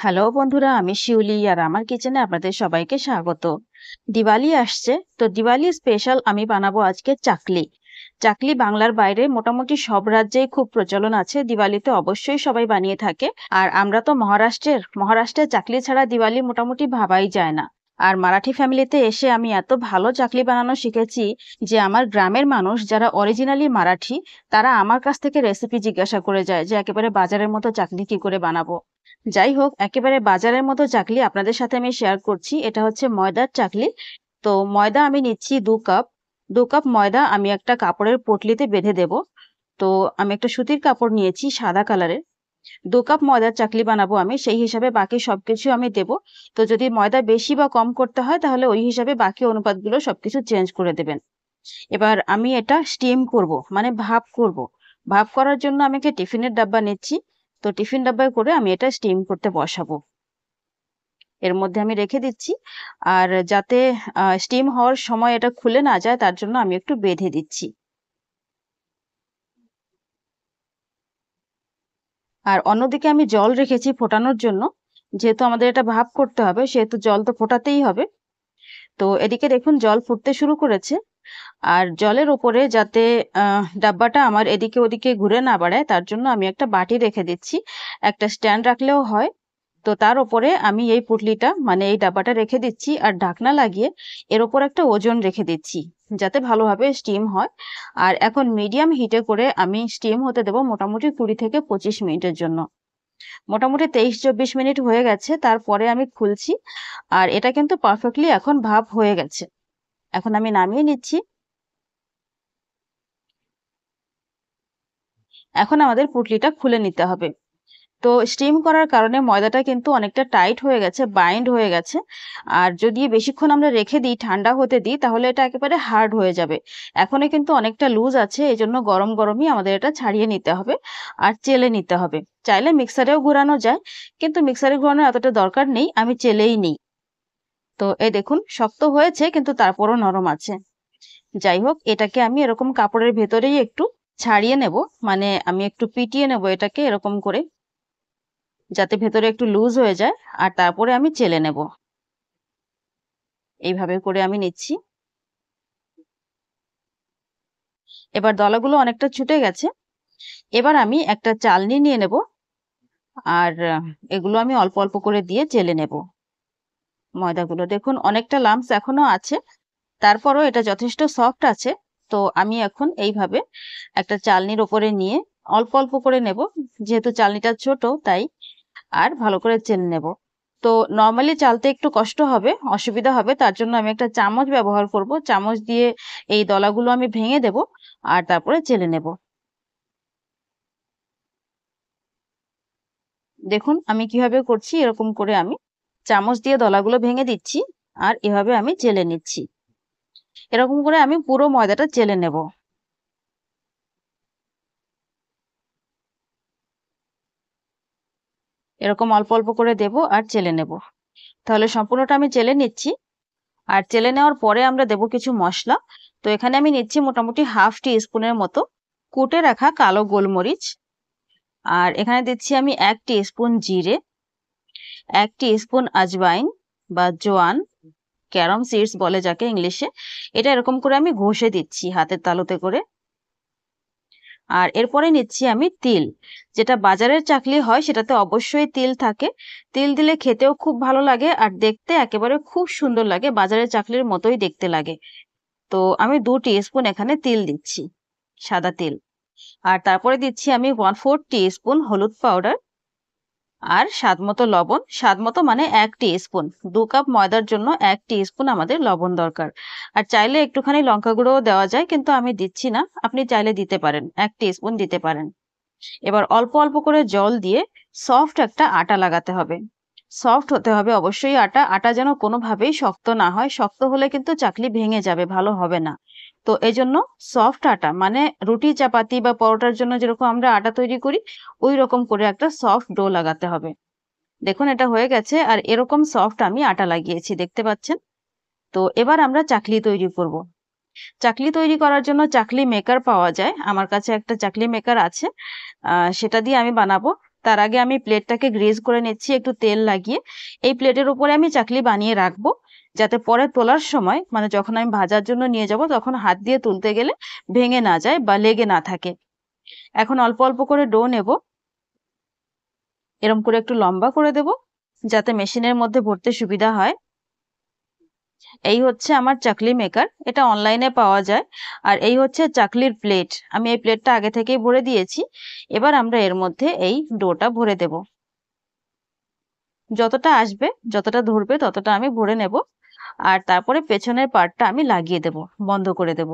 Hello বন্ধুরা আমি শিউলি আর আমার কিচেনে আপনাদের সবাইকে স্বাগত দিওয়ালি আসছে তো দিওয়ালি স্পেশাল আমি বানাবো আজকে চাকলি চাকলি বাংলার বাইরে মোটামুটি সব রাজ্যেই খুব প্রচলন আছে দিওয়ালিতে অবশ্যই সবাই বানিয়ে থাকে আর আমরা তো মহারাষ্ট্রের মহারাষ্ট্রের চাকলি ছাড়া দিওয়ালি মোটামুটি ভাবাই যায় না আর মারাঠি ফ্যামিলিতে এসে আমি এত ভালো চাকলি বানানো শিখেছি যে আমার গ্রামের মানুষ যারা অরিজিনালি মারাঠি তারা আমার কাছ থেকে রেসিপি জিজ্ঞাসা করে যায় যে একেবারে বাজারের মতো চাকলি কি করে বানাবো যাই হোক একেবারে বাজারের মতো চাকলি আপনাদের সাথে আমি শেয়ার করছি এটা হচ্ছে ময়দার চাকলি তো ময়দা আমি নিচ্ছি দু কাপ দু কাপ ময়দা আমি একটা কাপড়ের পটলিতে বেঁধে দেব তো আমি একটা সুতির কাপড় নিয়েছি সাদা কালারের দু কাপ ময়দার চাকলি বানাবো আমি সেই হিসাবে বাকি সবকিছু আমি দেব তো যদি ময়দা বেশি বা কম করতে হয় তাহলে ওই হিসাবে বাকি অনুপাতগুলো সবকিছু চেঞ্জ করে দেবেন এবার আমি এটা স্টিম করব মানে ভাপ করব ভাপ করার জন্য আমি একটা টিফিনের ডাব্বা নিচ্ছি তো টিফিন ডাব্বায় করে আমি এটা স্টিম করতে বসাবো এর মধ্যে আমি রেখে দিচ্ছি আর যাতে স্টিম হওয়ার সময় এটা খুলে না যায় তার জন্য আমি একটু বেঁধে দিচ্ছি আর অন্যদিকে আমি জল রেখেছি ফোটানোর জন্য যেহেতু আমাদের এটা ভাব করতে হবে সেহেতু জল তো ফোটাতেই হবে তো এদিকে দেখুন জল ফুটতে শুরু করেছে আর জলের ওপরে যাতে ডাব্বাটা আমার এদিকে ওদিকে ঘুরে না বাড়ায় তার জন্য আমি একটা বাটি রেখে দিচ্ছি একটা স্ট্যান্ড রাখলেও হয় তো তার ওপরে আমি এই পুটলিটা মানে এই ডাব্বাটা রেখে দিচ্ছি আর ঢাকনা লাগিয়ে এর ওপর একটা ওজন রেখে দিচ্ছি যাতে ভালোভাবে স্টিম হয় আর এখন মিডিয়াম হিটে করে আমি স্টিম হতে দেবো মোটামুটি কুড়ি থেকে পঁচিশ মিনিটের জন্য মোটামুটি তেইশ চব্বিশ মিনিট হয়ে গেছে তারপরে আমি খুলছি আর এটা কিন্তু পারফেক্টলি এখন ভাব হয়ে গেছে এখন আমি নামিয়ে নিচ্ছি এখন আমাদের পুটলিটা খুলে নিতে হবে তো স্টিম করার কারণে ময়দাটা কিন্তু অনেকটা টাইট হয়ে গেছে বাইন্ড হয়ে গেছে আর যদি বেশিক্ষণ আমরা রেখে দিই ঠান্ডা হতে দিই তাহলে এটা একেবারে হার্ড হয়ে যাবে এখনো কিন্তু অনেকটা লুজ আছে এই জন্য গরম গরমই আমাদের এটা ছাড়িয়ে নিতে হবে আর চেলে নিতে হবে চাইলে মিক্সারেও ঘোরানো যায় কিন্তু মিক্সারে ঘুরানোর এতটা দরকার নেই আমি চেলেই নিই তো এ দেখুন শক্ত হয়েছে কিন্তু তারপরও নরম আছে যাই হোক এটাকে আমি এরকম কাপড়ের ভেতরেই একটু ছাড়িয়ে নেব মানে আমি একটু পিটিয়ে নেব এটাকে এরকম করে যাতে ভেতরে একটু লুজ হয়ে যায় আর তারপরে আমি চেলে নেব এইভাবে করে আমি নিচ্ছি এবার দলাগুলো অনেকটা ছুটে গেছে এবার আমি একটা চালনি নিয়ে নেব আর এগুলো আমি অল্প অল্প করে দিয়ে চেলে নেব ময়দাগুলো দেখুন অনেকটা লাম্পস এখনো আছে তারপরও এটা যথেষ্ট সফট আছে তো আমি এখন এইভাবে একটা চালনির ওপরে নিয়ে অল্প অল্প করে নেব যেহেতু চালনিটা ছোট তাই আর ভালো করে চেলে নেব তো নর্মালি চালতে একটু কষ্ট হবে অসুবিধা হবে তার জন্য আমি একটা চামচ ব্যবহার করব চামচ দিয়ে এই দলাগুলো আমি ভেঙে দেব আর তারপরে চেলে নেব দেখুন আমি কিভাবে করছি এরকম করে আমি চামচ দিয়ে দলাগুলো ভেঙে দিচ্ছি আর এভাবে আমি চেলে নিচ্ছি এরকম করে আমি পুরো ময়দাটা চেলে নেবো এরকম অল্প অল্প করে দেব আর চেলে নেব তাহলে সম্পূর্ণটা আমি চেলে নিচ্ছি আর চেলে নেওয়ার পরে আমরা দেব কিছু মশলা তো এখানে আমি নিচ্ছি মোটামুটি হাফ টি স্পুনের মতো কুটে রাখা কালো গোলমরিচ আর এখানে দিচ্ছি আমি এক টি স্পুন জিরে এক টি স্পুন আজবাইন বা জোয়ান ক্যারম সিডস বলে যাকে ইংলিশে এটা এরকম করে আমি ঘষে দিচ্ছি হাতের তালুতে করে আর এরপরে নিচ্ছি আমি তিল যেটা বাজারের চাকলি হয় সেটাতে অবশ্যই তিল থাকে তিল দিলে খেতেও খুব ভালো লাগে আর দেখতে একেবারে খুব সুন্দর লাগে বাজারের চাকলির মতোই দেখতে লাগে তো আমি দু স্পুন এখানে তিল দিচ্ছি সাদা তিল আর তারপরে দিচ্ছি আমি ওয়ান ফোর স্পুন হলুদ পাউডার আর স্বাদ মতো লবণ স্বাদ মতো মানে এক স্পুন দু কাপ ময়দার জন্য এক স্পুন আমাদের লবণ দরকার আর চাইলে একটুখানি লঙ্কা গুঁড়োও দেওয়া যায় কিন্তু আমি দিচ্ছি না আপনি চাইলে দিতে পারেন এক স্পুন দিতে পারেন এবার অল্প অল্প করে জল দিয়ে সফট একটা আটা লাগাতে হবে সফট হতে হবে অবশ্যই আটা আটা যেন কোনোভাবেই শক্ত না হয় শক্ত হলে কিন্তু চাকলি ভেঙে যাবে ভালো হবে না তো এই জন্য সফট আটা মানে রুটি চাপাতি বা পরোটার জন্য যেরকম আমরা আটা তৈরি করি ওই রকম করে একটা সফট ডো লাগাতে হবে দেখুন এটা হয়ে গেছে আর এরকম সফট আমি আটা লাগিয়েছি দেখতে পাচ্ছেন তো এবার আমরা চাকলি তৈরি করব। চাকলি তৈরি করার জন্য চাকলি মেকার পাওয়া যায় আমার কাছে একটা চাকলি মেকার আছে সেটা দিয়ে আমি বানাবো তার আগে আমি প্লেটটাকে গ্রেজ করে নিচ্ছি একটু তেল লাগিয়ে এই প্লেটের উপরে আমি চাকলি বানিয়ে রাখবো যাতে পরে তোলার সময় মানে যখন আমি ভাজার জন্য নিয়ে যাব তখন হাত দিয়ে তুলতে গেলে ভেঙে না যায় বা লেগে না থাকে এখন অল্প অল্প করে ডো নেব এরম করে একটু লম্বা করে দেব যাতে মেশিনের মধ্যে ভরতে সুবিধা হয় এই হচ্ছে আমার চাকলি মেকার এটা অনলাইনে পাওয়া যায় আর এই হচ্ছে চাকলির প্লেট আমি এই প্লেটটা আগে থেকেই ভরে দিয়েছি এবার আমরা এর মধ্যে এই ডোটা ভরে দেব যতটা আসবে যতটা ধরবে ততটা আমি ভরে নেব আর তারপরে পেছনের পার্টটা আমি লাগিয়ে দেব বন্ধ করে দেব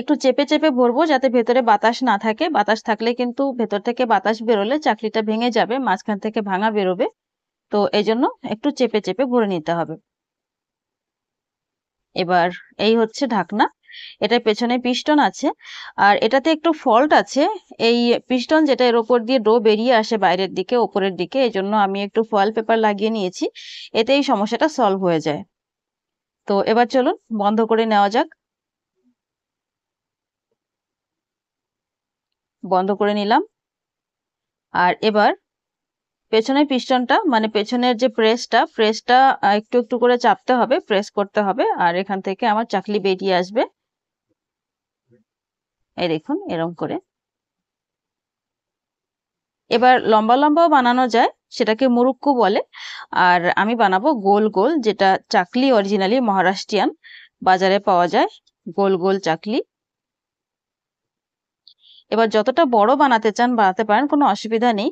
একটু চেপে চেপে ভরবো যাতে ভেতরে বাতাস না থাকে বাতাস থাকলে কিন্তু ভেতর থেকে বাতাস বেরোলে চাকরিটা ভেঙে যাবে মাঝখান থেকে ভাঙা বেরোবে তো এই জন্য একটু চেপে চেপে ভরে নিতে হবে এবার এই হচ্ছে ঢাকনা এটার পেছনে পিস্টন আছে আর এটাতে একটু ফল্ট আছে এই পিস্টন যেটা এর ওপর দিয়ে ডো বেরিয়ে আসে বাইরের দিকে ওপরের দিকে এই জন্য আমি একটু ফয়েল পেপার লাগিয়ে নিয়েছি এতে এই সমস্যাটা সলভ হয়ে যায় তো এবার চলুন বন্ধ করে নেওয়া যাক বন্ধ করে নিলাম আর এবার পেছনের পিস্টনটা মানে পেছনের যে প্রেসটা প্রেসটা একটু একটু করে চাপতে হবে প্রেস করতে হবে আর এখান থেকে আমার চাকলি বেরিয়ে আসবে এই দেখুন এরম করে এবার লম্বা লম্বাও বানানো যায় সেটাকে মুরুক্কু বলে আর আমি বানাবো গোল গোল যেটা চাকলি অরিজিনালি মহারাষ্ট্রিয়ান বাজারে পাওয়া যায় গোল গোল চাকলি এবার যতটা বড় বানাতে চান বানাতে পারেন কোনো অসুবিধা নেই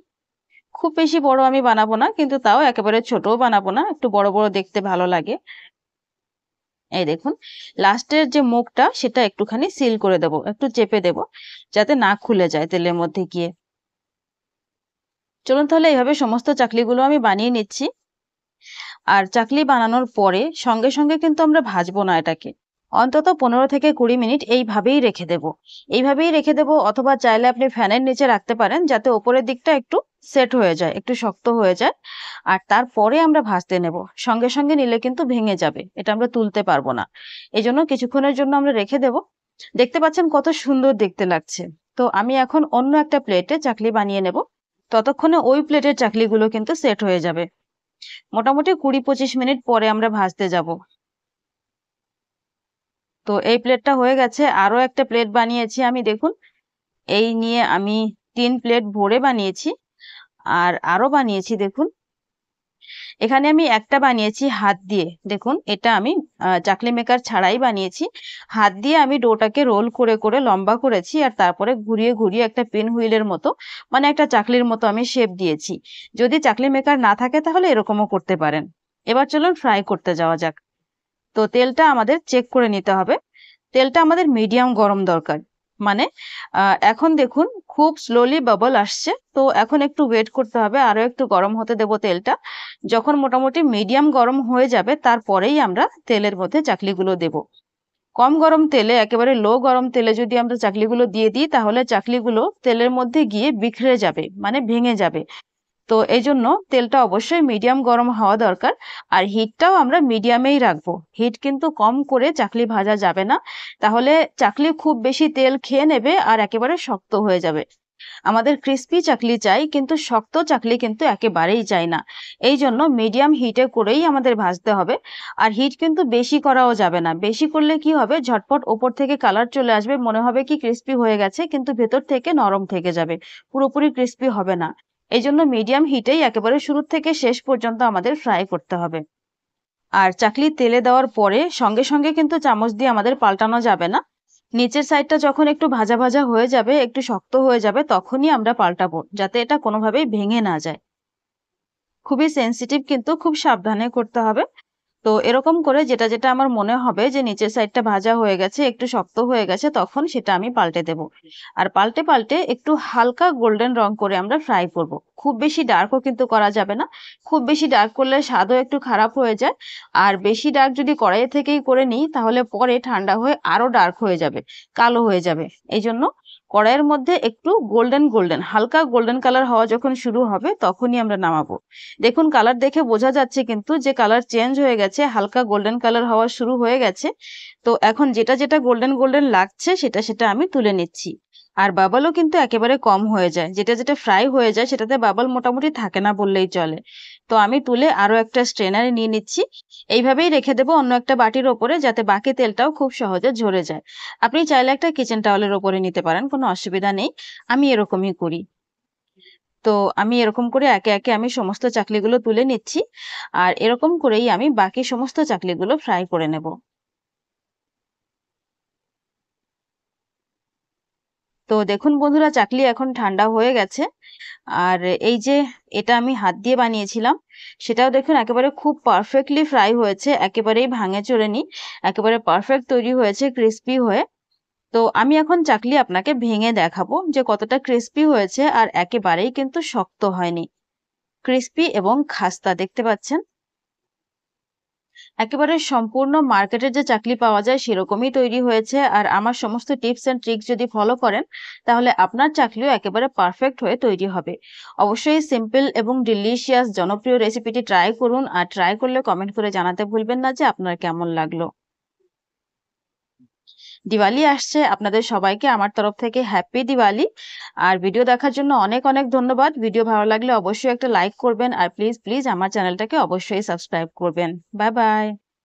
খুব বেশি বড় আমি বানাবো না কিন্তু তাও একেবারে ছোটও বানাবো না একটু বড় বড় দেখতে ভালো লাগে এই দেখুন লাস্টের যে মুখটা সেটা একটুখানি সিল করে দেব একটু চেপে দেব যাতে না খুলে যায় তেলের মধ্যে গিয়ে চলুন তাহলে এইভাবে সমস্ত চাকলিগুলো আমি বানিয়ে নিচ্ছি আর চাকলি বানানোর পরে সঙ্গে সঙ্গে কিন্তু আমরা ভাজবো না এটাকে অন্তত পনেরো থেকে কুড়ি মিনিট এইভাবেই রেখে দেব এইভাবেই রেখে দেব অথবা চাইলে আপনি ফ্যানের নিচে রাখতে পারেন যাতে ওপরের দিকটা একটু সেট হয়ে যায় একটু শক্ত হয়ে যায় আর তারপরে আমরা ভাজতে নেব সঙ্গে সঙ্গে নিলে কিন্তু ভেঙে যাবে এটা আমরা তুলতে পারবো না এই জন্য কিছুক্ষণের জন্য আমরা রেখে দেব দেখতে পাচ্ছেন কত সুন্দর দেখতে লাগছে তো আমি এখন অন্য একটা প্লেটে চাকলি বানিয়ে নেব ততক্ষণে ওই প্লেটের চাকলিগুলো কিন্তু সেট হয়ে যাবে মোটামুটি কুড়ি পঁচিশ মিনিট পরে আমরা ভাজতে যাব তো এই প্লেটটা হয়ে গেছে আরও একটা প্লেট বানিয়েছি আমি দেখুন এই নিয়ে আমি তিন প্লেট ভরে বানিয়েছি আর আরও বানিয়েছি দেখুন এখানে আমি একটা বানিয়েছি হাত দিয়ে দেখুন এটা আমি চাকলি মেকার ছাড়াই বানিয়েছি হাত দিয়ে আমি ডোটাকে রোল করে করে লম্বা করেছি আর তারপরে ঘুরিয়ে ঘুরিয়ে একটা পেন হুইলের মতো মানে একটা চাকলির মতো আমি শেপ দিয়েছি যদি চাকলি মেকার না থাকে তাহলে এরকমও করতে পারেন এবার চলুন ফ্রাই করতে যাওয়া যাক তো তেলটা আমাদের চেক করে নিতে হবে তেলটা আমাদের মিডিয়াম গরম দরকার মানে এখন দেখুন খুব স্লোলি বাবল আসছে তো এখন একটু ওয়েট করতে হবে আরও একটু গরম হতে দেব তেলটা যখন মোটামুটি মিডিয়াম গরম হয়ে যাবে তারপরেই আমরা তেলের মধ্যে চাকলিগুলো দেব কম গরম তেলে একেবারে লো গরম তেলে যদি আমরা চাকলিগুলো দিয়ে দিই তাহলে চাকলিগুলো তেলের মধ্যে গিয়ে বিখরে যাবে মানে ভেঙে যাবে তো এই জন্য তেলটা অবশ্যই মিডিয়াম গরম হওয়া দরকার আর হিটটাও আমরা মিডিয়ামেই রাখবো হিট কিন্তু কম করে চাকলি ভাজা যাবে না তাহলে চাকলি খুব বেশি তেল খেয়ে নেবে আর একেবারে শক্ত হয়ে যাবে আমাদের ক্রিস্পি চাকলি চাই কিন্তু শক্ত চাকলি কিন্তু একেবারেই চাই না এই জন্য মিডিয়াম হিটে করেই আমাদের ভাজতে হবে আর হিট কিন্তু বেশি করাও যাবে না বেশি করলে কি হবে ঝটপট ওপর থেকে কালার চলে আসবে মনে হবে কি ক্রিস্পি হয়ে গেছে কিন্তু ভেতর থেকে নরম থেকে যাবে পুরোপুরি ক্রিস্পি হবে না এই জন্য মিডিয়াম হিটেই একেবারে শুরু থেকে শেষ পর্যন্ত আমাদের ফ্রাই করতে হবে আর চাকলি তেলে দেওয়ার পরে সঙ্গে সঙ্গে কিন্তু চামচ দিয়ে আমাদের পাল্টানো যাবে না নিচের সাইডটা যখন একটু ভাজা ভাজা হয়ে যাবে একটু শক্ত হয়ে যাবে তখনই আমরা পাল্টাবো যাতে এটা কোনোভাবেই ভেঙে না যায় খুবই সেন্সিটিভ কিন্তু খুব সাবধানে করতে হবে তো এরকম করে যেটা যেটা আমার মনে হবে যে নিচের সাইডটা ভাজা হয়ে গেছে একটু শক্ত হয়ে গেছে তখন সেটা আমি পাল্টে দেব আর পাল্টে পাল্টে একটু হালকা গোল্ডেন রং করে আমরা ফ্রাই করব। খুব বেশি ডার্কও কিন্তু করা যাবে না খুব বেশি ডার্ক করলে স্বাদও একটু খারাপ হয়ে যায় আর বেশি ডার্ক যদি কড়াই থেকেই করে নিই তাহলে পরে ঠান্ডা হয়ে আরও ডার্ক হয়ে যাবে কালো হয়ে যাবে এই জন্য কড়াইয়ের মধ্যে একটু গোল্ডেন গোল্ডেন হালকা গোল্ডেন কালার হওয়া যখন শুরু হবে তখনই আমরা নামাবো দেখুন কালার দেখে বোঝা যাচ্ছে কিন্তু যে কালার চেঞ্জ হয়ে গেছে হালকা গোল্ডেন কালার হওয়া শুরু হয়ে গেছে তো এখন যেটা যেটা গোল্ডেন গোল্ডেন লাগছে সেটা সেটা আমি তুলে নিচ্ছি আর বাবলও কিন্তু একেবারে কম হয়ে যায় যেটা যেটা ফ্রাই হয়ে যায় সেটাতে বাবল মোটামুটি থাকে না বললেই চলে তো আমি তুলে আরও একটা স্ট্রেনারে নিয়ে নিচ্ছি এইভাবেই রেখে দেবো অন্য একটা বাটির ওপরে যাতে বাকি তেলটাও খুব সহজে ঝরে যায় আপনি চাইলে একটা কিচেন টাওয়ালের ওপরে নিতে পারেন কোনো অসুবিধা নেই আমি এরকমই করি তো আমি এরকম করে একে একে আমি সমস্ত চাকলিগুলো তুলে নিচ্ছি আর এরকম করেই আমি বাকি সমস্ত চাকলিগুলো ফ্রাই করে নেব তো দেখুন বন্ধুরা চাকলি এখন ঠান্ডা হয়ে গেছে আর এই যে এটা আমি হাত দিয়ে বানিয়েছিলাম সেটাও দেখুন একেবারে খুব পারফেক্টলি ফ্রাই হয়েছে একেবারেই ভাঙে চড়েনি একেবারে পারফেক্ট তৈরি হয়েছে ক্রিস্পি হয়ে তো আমি এখন চাকলি আপনাকে ভেঙে দেখাবো যে কতটা ক্রিস্পি হয়েছে আর একেবারেই কিন্তু শক্ত হয়নি ক্রিস্পি এবং খাস্তা দেখতে পাচ্ছেন একেবারে সম্পূর্ণ মার্কেটের যে চাকরি পাওয়া যায় সেরকমই তৈরি হয়েছে আর আমার সমস্ত টিপস অ্যান্ড ট্রিক্স যদি ফলো করেন তাহলে আপনার চাকরিও একেবারে পারফেক্ট হয়ে তৈরি হবে অবশ্যই সিম্পল এবং ডিলিশিয়াস জনপ্রিয় রেসিপিটি ট্রাই করুন আর ট্রাই করলে কমেন্ট করে জানাতে ভুলবেন না যে আপনার কেমন লাগলো দিওয়ালি আসছে আপনাদের সবাইকে আমার তরফ থেকে হ্যাপি দিওয়ালি আর ভিডিও দেখার জন্য অনেক অনেক ধন্যবাদ ভিডিও ভালো লাগলে অবশ্যই একটা লাইক করবেন আর প্লিজ প্লিজ আমার চ্যানেলটাকে অবশ্যই সাবস্ক্রাইব করবেন বাই বাই